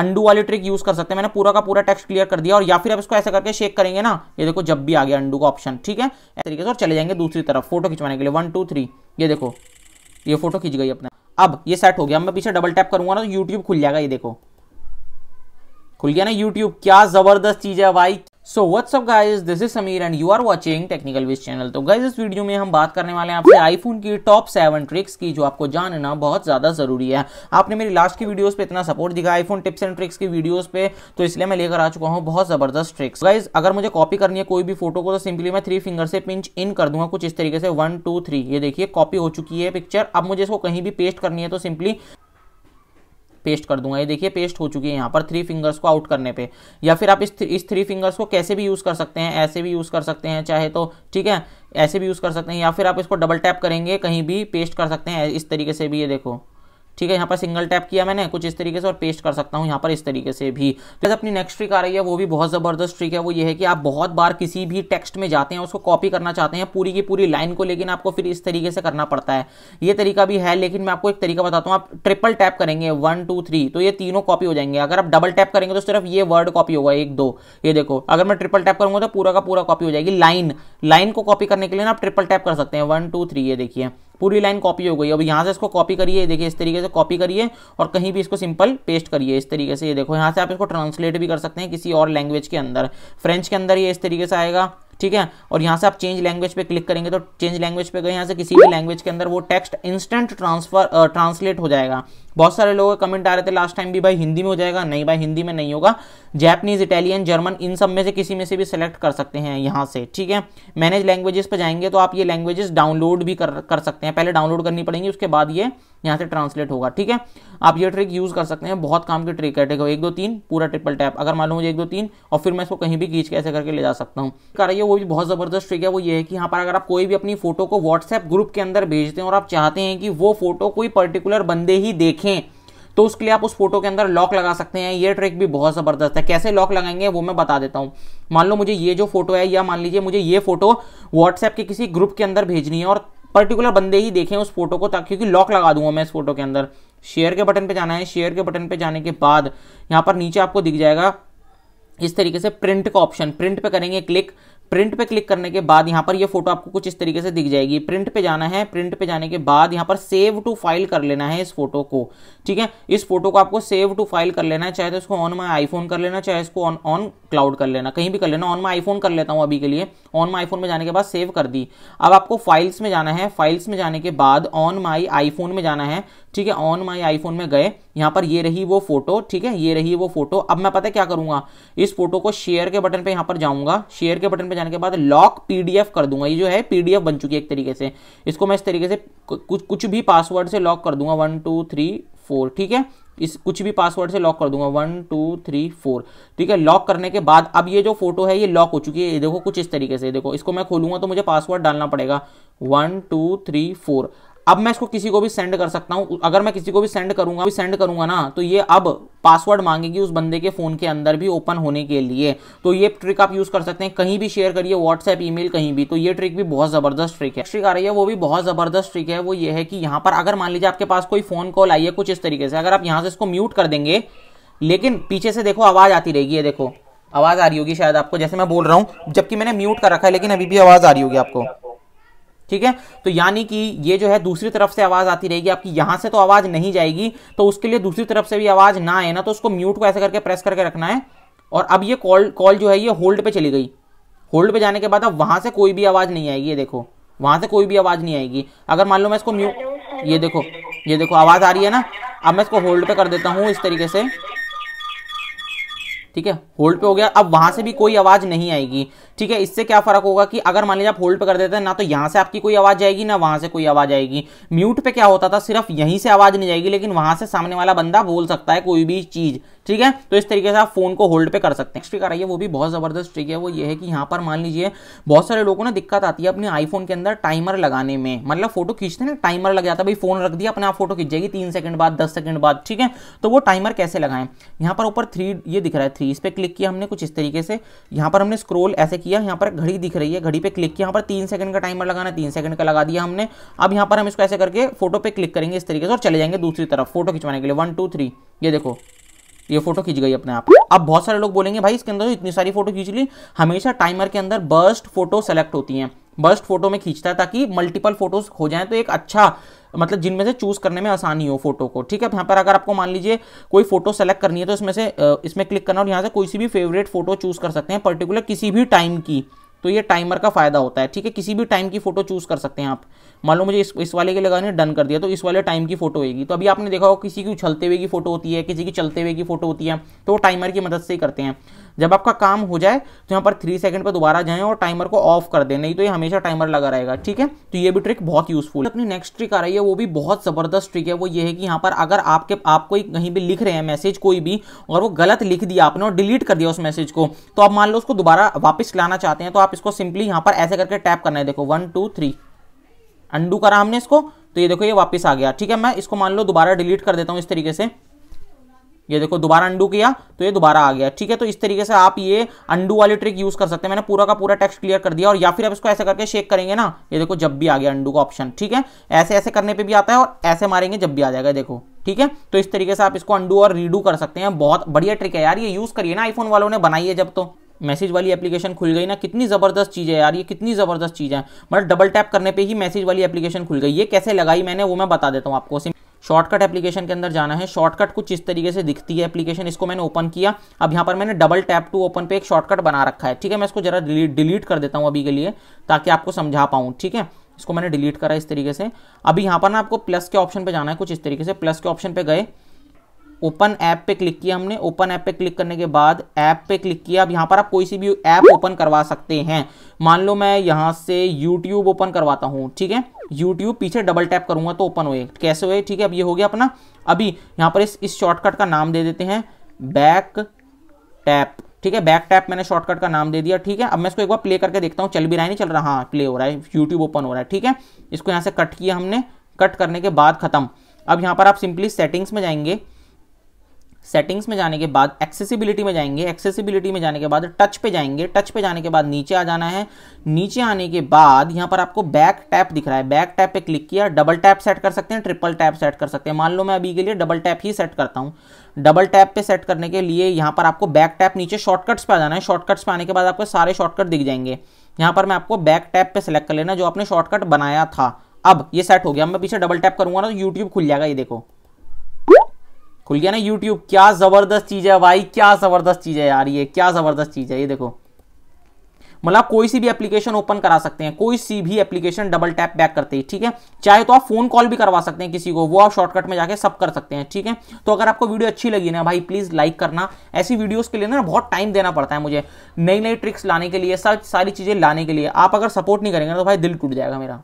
undo वाली trick use कर सकते हैं मैंने पूरा का पूरा टेक्स्ट क्लियर कर दिया और या फिर आप इसको ऐसा करके शेक करेंगे ना ये देखो जब भी आ गया अंडू का ऑप्शन ठीक है इस तरीके से और चले जाएंगे दूसरी तरफ फोटो खिंचवाने के लिए वन टू थ्री ये देखो ये फोटो खींच गई अपने अब ये सेट हो गया मैं पीछे डबल टैप करूंगा ना तो यूट्यूब खुल जाएगा ये देखो खुल गया ना यूट्यूब क्या जबरदस्त चीज है भाई so what's up guys this is Sameer and you are watching technical wiz channel तो गाइस इस वीडियो में हम बात करने वाले हैं आपसे आईफोन की टॉप सेवन ट्रिक्स की जो आपको जानना बहुत ज़्यादा ज़रूरी है आपने मेरी लास्ट की वीडियोस पे इतना सपोर्ट दिखा आईफोन टिप्स एंड ट्रिक्स की वीडियोस पे तो इसलिए मैं लेकर आ चुका हूँ बहुत ज़बरदस्त ट्रिक्स गाइज अगर मुझे कॉपी करनी है कोई भी फोटो को तो सिंपली मैं थ्री फिंगर से पिंच इन कर दूंगा कुछ इस तरीके से वन टू थ्री ये देखिए कॉपी हो चुकी है पिक्चर अब मुझे इसको कहीं भी पेस्ट करनी है तो सिंपली पेस्ट कर दूंगा ये देखिए पेस्ट हो चुकी है यहाँ पर थ्री फिंगर्स को आउट करने पे या फिर आप इस थ्री, इस थ्री फिंगर्स को कैसे भी यूज़ कर सकते हैं ऐसे भी यूज़ कर सकते हैं चाहे तो ठीक है ऐसे भी यूज़ कर सकते हैं या फिर आप इसको डबल टैप करेंगे कहीं भी पेस्ट कर सकते हैं इस तरीके से भी ये देखो ठीक है यहाँ पर सिंगल टैप किया मैंने कुछ इस तरीके से और पेस्ट कर सकता हूँ यहाँ पर इस तरीके से भी तो अपनी नेक्स्ट ट्रिक आ रही है वो भी बहुत ज़बरदस्त ट्रिक है वो ये है कि आप बहुत बार किसी भी टेक्स्ट में जाते हैं उसको कॉपी करना चाहते हैं पूरी की पूरी लाइन को लेकिन आपको फिर इस तरीके से करना पड़ता है ये तरीका भी है लेकिन मैं आपको एक तरीका बताता हूँ आप ट्रिपल टैप करेंगे वन टू थ्री तो ये तीनों कॉपी हो जाएंगे अगर आप डबल टैप करेंगे तो सिर्फ ये वर्ड कॉपी होगा एक दो ये देखो अगर मैं ट्रिपल टैप करूंगा तो पूरा का पूरा कॉपी हो जाएगी लाइन लाइन को कॉपी करने के लिए ना आप ट्रिपल टैप कर सकते हैं वन टू थ्री ये देखिए पूरी लाइन कॉपी हो गई अब यहाँ से इसको कॉपी करिए देखिए इस तरीके से कॉपी करिए और कहीं भी इसको सिंपल पेस्ट करिए इस तरीके से ये देखो यहाँ से आप इसको ट्रांसलेट भी कर सकते हैं किसी और लैंग्वेज के अंदर फ्रेंच के अंदर ये इस तरीके से आएगा ठीक है और यहाँ से आप चेंज लैंग्वेज पे क्लिक करेंगे तो चेंज लैंग्वेज पे गए यहाँ से किसी भी लैंग्वेज के अंदर वो टेक्स्ट इंस्टेंट ट्रांसफर ट्रांसलेट हो जाएगा बहुत सारे लोगों कमेंट आ रहे थे लास्ट टाइम भी भाई हिंदी में हो जाएगा नहीं भाई हिंदी में नहीं होगा जैपनीज इटालियन जर्मन इन सब में से किसी में से भी सिलेक्ट कर सकते हैं यहाँ से ठीक है मैनेज लैंग्वेजेस पर जाएंगे तो आप ये लैंग्वेजेस डाउनलोड भी कर, कर सकते हैं पहले डाउनलोड करनी पड़ेंगी उसके बाद ये यहाँ से ट्रांसलेट होगा ठीक है आप ये ट्रिक यूज़ कर सकते हैं बहुत काम की ट्रिक है देखो एक दो तीन पूरा ट्रिपल टैप अगर मान लो मुझे एक दो तीन और फिर मैं इसको कहीं भी खींच के ऐसे करके ले जा सकता हूँ कर रही है वो भी बहुत ज़बरदस्त ट्रिक है वो ये है कि यहाँ पर अगर आप कोई भी अपनी फोटो को व्हाट्सएप ग्रुप के अंदर भेजते हैं और आप चाहते हैं कि वो फोटो कोई पर्टिकुलर बंदे ही देखें तो उसके लिए आप उस फोटो के अंदर लॉक लगा सकते हैं ये ट्रिक भी बहुत ज़बरदस्त है कैसे लॉक लगाएंगे वो मैं बता देता हूँ मान लो मुझे ये जो फोटो है या मान लीजिए मुझे ये फोटो व्हाट्सएप के किसी ग्रुप के अंदर भेजनी है और पर्टिकुलर बंदे ही देखें उस फोटो को ताकि क्योंकि लॉक लगा दूंगा मैं इस फोटो के अंदर शेयर के बटन पे जाना है शेयर के बटन पे जाने के बाद यहाँ पर नीचे आपको दिख जाएगा इस तरीके से प्रिंट का ऑप्शन प्रिंट पे करेंगे क्लिक प्रिंट पे क्लिक करने के बाद यहाँ पर ये यह फोटो आपको कुछ इस तरीके से दिख जाएगी प्रिंट पे जाना है प्रिंट पे जाने के बाद यहाँ पर सेव टू फाइल कर लेना है इस फोटो को ठीक है इस फोटो को आपको सेव टू फाइल कर लेना है चाहे तो इसको ऑन माई आईफोन कर लेना चाहे इसको ऑन ऑन क्लाउड कर लेना कहीं भी कर लेना ऑन माई आईफोन कर लेता हूँ अभी के लिए ऑन माई फोन में जाने के बाद सेव कर दी अब आपको फाइल्स में जाना है फाइल्स में जाने के बाद ऑन माई आईफोन में जाना है ठीक है ऑन माई आईफोन में गए यहाँ पर ये रही वो फोटो ठीक है ये रही वो फोटो अब मैं पता है क्या करूंगा इस फोटो को शेयर के बटन पे यहाँ पर जाऊंगा शेयर के बटन पे जाने के बाद लॉक पीडीएफ कर दूंगा ये जो है पीडीएफ बन चुकी है एक तरीके से इसको मैं इस तरीके से कुछ कुछ भी पासवर्ड से लॉक कर दूंगा वन टू थ्री फोर ठीक है इस कुछ भी पासवर्ड से लॉक कर दूंगा वन टू थ्री फोर ठीक है लॉक करने के बाद अब ये जो फोटो है ये लॉक हो चुकी है ये देखो कुछ इस तरीके से देखो इसको मैं खोलूंगा तो मुझे पासवर्ड डालना पड़ेगा वन टू थ्री फोर अब मैं इसको किसी को भी सेंड कर सकता हूं अगर मैं किसी को भी सेंड करूंगा भी सेंड करूंगा ना तो ये अब पासवर्ड मांगेगी उस बंदे के फ़ोन के अंदर भी ओपन होने के लिए तो ये ट्रिक आप यूज़ कर सकते हैं कहीं भी शेयर करिए व्हाट्सएप ईमेल कहीं भी तो ये ट्रिक भी बहुत ज़बरदस्त ट्रिक है ट्रिक आ रही है वो भी बहुत ज़बरदस्त ट्रिक है वो ये है कि यहाँ पर अगर मान लीजिए आपके पास कोई फ़ोन कॉल आई है कुछ इस तरीके से अगर आप यहाँ से इसको म्यूट कर देंगे लेकिन पीछे से देखो आवाज़ आती रहेगी देखो आवाज़ आ रही होगी शायद आपको जैसे मैं बोल रहा हूँ जबकि मैंने म्यूट कर रखा है लेकिन अभी भी आवाज़ आ रही होगी आपको ठीक है तो यानी कि ये जो है दूसरी तरफ से आवाज़ आती रहेगी आपकी यहां से तो आवाज़ नहीं जाएगी तो उसके लिए दूसरी तरफ से भी आवाज़ ना आए ना तो उसको म्यूट को ऐसे करके प्रेस करके रखना है और अब ये कॉल कॉल जो है ये होल्ड पे चली गई होल्ड पे जाने के बाद अब वहां से कोई भी आवाज़ नहीं आएगी ये देखो वहां से कोई भी आवाज़ नहीं आएगी अगर मान लो मैं इसको म्यूट ये देखो ये देखो आवाज़ आ रही है ना अब मैं इसको होल्ड पे कर देता हूँ इस तरीके से ठीक है होल्ड पे हो गया अब वहां से भी कोई आवाज नहीं आएगी ठीक है इससे क्या फर्क होगा कि अगर मान लीजिए आप होल्ड पे कर देते हैं ना तो यहां से आपकी कोई आवाज आएगी ना वहां से कोई आवाज आएगी म्यूट पे क्या होता था सिर्फ यहीं से आवाज नहीं जाएगी लेकिन वहां से सामने वाला बंदा बोल सकता है कोई भी चीज ठीक है तो इस तरीके से आप फोन को होल्ड पे कर सकते हैं ट्रिक आ रही है वो भी बहुत ज़बरदस्त ट्रिक है वो ये है कि यहाँ पर मान लीजिए बहुत सारे लोगों ने दिक्कत आती है अपने आईफोन के अंदर टाइमर लगाने में मतलब फोटो खींचते ना टाइमर लग जाता है भाई फोन रख दिया अपने आप फोटो खींच जाएगी तीन सेकंड बाद दस सेकंड बाद ठीक है तो वो टाइमर कैसे लगाएं यहाँ पर ऊपर थ्री ये दिख रहा है थ्री इस पर क्लिक किया हमने कुछ इस तरीके से यहाँ पर हमने स्क्रोल ऐसे किया यहाँ पर घड़ी दिख रही है घड़ी पे क्लिक किया यहाँ पर तीन सेकंड का टाइमर लगाना तीन सेकंड का लगा दिया हमने अब यहाँ पर हम इसको ऐसे करके फोटो पे क्लिक करेंगे इस तरीके से और चले जाएंगे दूसरी तरफ फोटो खिंचवाने के लिए वन टू थ्री ये देखो ये फोटो खींच गई अपने आप अब बहुत सारे लोग बोलेंगे भाई इसके अंदर तो इतनी सारी फोटो खींच ली हमेशा टाइमर के अंदर बर्स्ट फोटो सेलेक्ट होती हैं बर्स्ट फोटो में खींचता है ताकि मल्टीपल फोटोज हो जाए तो एक अच्छा मतलब जिनमें से चूज करने में आसानी हो फोटो को ठीक है यहाँ पर अगर आपको मान लीजिए कोई फोटो सेलेक्ट करनी है तो इसमें से इसमें क्लिक करना और यहाँ से कोई सी भी फेवरेट फोटो चूज कर सकते हैं पर्टिकुलर किसी भी टाइम की तो ये टाइमर का फ़ायदा होता है ठीक है किसी भी टाइम की फ़ोटो चूज़ कर सकते हैं आप मान लो मुझे इस इस वाले के लगाने डन कर दिया तो इस वाले टाइम की फोटो होगी तो अभी आपने देखा होगा किसी की उछलते हुए की फोटो होती है किसी की चलते हुए की फोटो होती है तो वो टाइमर की मदद से ही करते हैं जब आपका काम हो जाए तो यहाँ पर थ्री सेकंड पर दोबारा जाएं और टाइमर को ऑफ कर दें नहीं तो ये हमेशा टाइमर लगा रहेगा ठीक है तो ये भी ट्रिक बहुत यूजफुल अपनी नेक्स्ट ट्रिक आ रही है वो भी बहुत जबरदस्त ट्रिक है वो ये है कि यहाँ पर अगर आपके आप कोई कहीं भी लिख रहे हैं मैसेज कोई भी और वो गलत लिख दिया आपने और डिलीट कर दिया उस मैसेज को तो आप मान लो उसको दोबारा वापस लाना चाहते हैं तो आप इसको सिंपली यहाँ पर ऐसे करके टैप करना है देखो वन टू थ्री अंडू करा हमने इसको तो ये देखो ये वापस आ गया ठीक है मैं इसको मान लो दोबारा डिलीट कर देता हूँ इस तरीके से ये देखो दोबारा अंडू किया तो ये दोबारा आ गया ठीक है तो इस तरीके से आप ये अंडू वाली ट्रिक यूज कर सकते हैं मैंने पूरा का पूरा टेक्स्ट क्लियर कर दिया और या फिर आप इसको ऐसे करके शेक करेंगे ना ये देखो जब भी आ गया अंडू का ऑप्शन ठीक है ऐसे ऐसे करने पे भी आता है और ऐसे मारेंगे जब भी आ जाएगा देखो ठीक है तो इस तरीके से आप इसको अंडू और रीडू कर सकते हैं बहुत बढ़िया ट्रिक है यार ये यूज करिए ना आईफोन वालों ने बनाई है जब तो मैसेज वाली एप्लीकेशन खुल गई ना कितनी ज़बरदस्त चीज़ है यार ये कितनी ज़बरदस्त चीज़ है मतलब डबल टैप करने पे ही मैसेज वाली एप्लीकेशन खुल गई ये कैसे लगाई मैंने वो मैं बता देता हूँ आपको शॉर्टकट एप्लीकेशन के अंदर जाना है शॉर्टकट कुछ इस तरीके से दिखती है एप्लीकेशन इसको मैंने ओपन किया अब यहाँ पर मैंने डबल टैप टू ओपन पे एक शॉर्टकट बना रखा है ठीक है मैं इसको जरा डिलीट कर देता हूँ अभी के लिए ताकि आपको समझा पाऊँ ठीक है इसको मैंने डिलीट करा इस तरीके से अभी यहाँ पर ना आपको प्लस के ऑप्शन पर जाना है कुछ इस तरीके से प्लस के ऑप्शन पर गए ओपन ऐप पे क्लिक किया हमने ओपन ऐप पे क्लिक करने के बाद ऐप पे क्लिक किया अब यहाँ पर आप कोई सी भी ऐप ओपन करवा सकते हैं मान लो मैं यहाँ से यूट्यूब ओपन करवाता हूँ ठीक है यूट्यूब पीछे डबल टैप करूंगा तो ओपन हुए कैसे हुए ठीक है अब ये हो गया अपना अभी यहाँ पर इस इस शॉर्टकट का नाम दे देते हैं बैक टैप ठीक है बैक टैप मैंने शॉर्टकट का नाम दे दिया ठीक है अब मैं इसको एक बार प्ले करके देखता हूँ चल भी रहा है नहीं चल रहा हाँ प्ले हो रहा है यूट्यूब ओपन हो रहा है ठीक है इसको यहाँ से कट किया हमने कट करने के बाद खत्म अब यहाँ पर आप सिंपली सेटिंग्स में जाएंगे सेटिंग्स में जाने के बाद एक्सेसिबिलिटी में जाएंगे एक्सेसिबिलिटी में जाने के बाद टच पे जाएंगे टच पे जाने के बाद नीचे आ जाना है नीचे आने के बाद यहाँ पर आपको बैक टैप दिख रहा है बैक टैप पे क्लिक किया डबल टैप सेट कर सकते हैं ट्रिपल टैप सेट कर सकते हैं मान लो मैं अभी के लिए डबल टैप ही सेट करता हूँ डबल टैप पे सेट करने के लिए यहाँ पर आपको बैक टैप नीचे शॉर्टकट्स पे आ जाना है शॉर्टकट्स पे आने के बाद आपको सारे शॉर्टकट दिख जाएंगे यहाँ पर मैं आपको बैक टैप पे सेलेक्ट कर लेना जो आपने शॉर्टकट बनाया था अब ये सेट हो गया मैं पीछे डबल टैप करूंगा ना तो यूट्यूब खुल जाएगा ये देखो खुल गया ना यूट्यूब क्या जबरदस्त चीज है भाई क्या जबरदस्त चीज है यार ये क्या जबरदस्त चीज है ये देखो मतलब कोई सी भी एप्लीकेशन ओपन करा सकते हैं कोई सी भी एप्लीकेशन डबल टैप बैक करते ही ठीक है चाहे तो आप फोन कॉल भी करवा सकते हैं किसी को वो आप शॉर्टकट में जाके सब कर सकते हैं ठीक है तो अगर आपको वीडियो अच्छी लगी ना भाई प्लीज लाइक करना ऐसी वीडियोस के लिए ना बहुत टाइम देना पड़ता है मुझे नई नई ट्रिक्स लाने के लिए सारी चीजें लाने के लिए आप अगर सपोर्ट नहीं करेंगे तो भाई दिल टूट जाएगा मेरा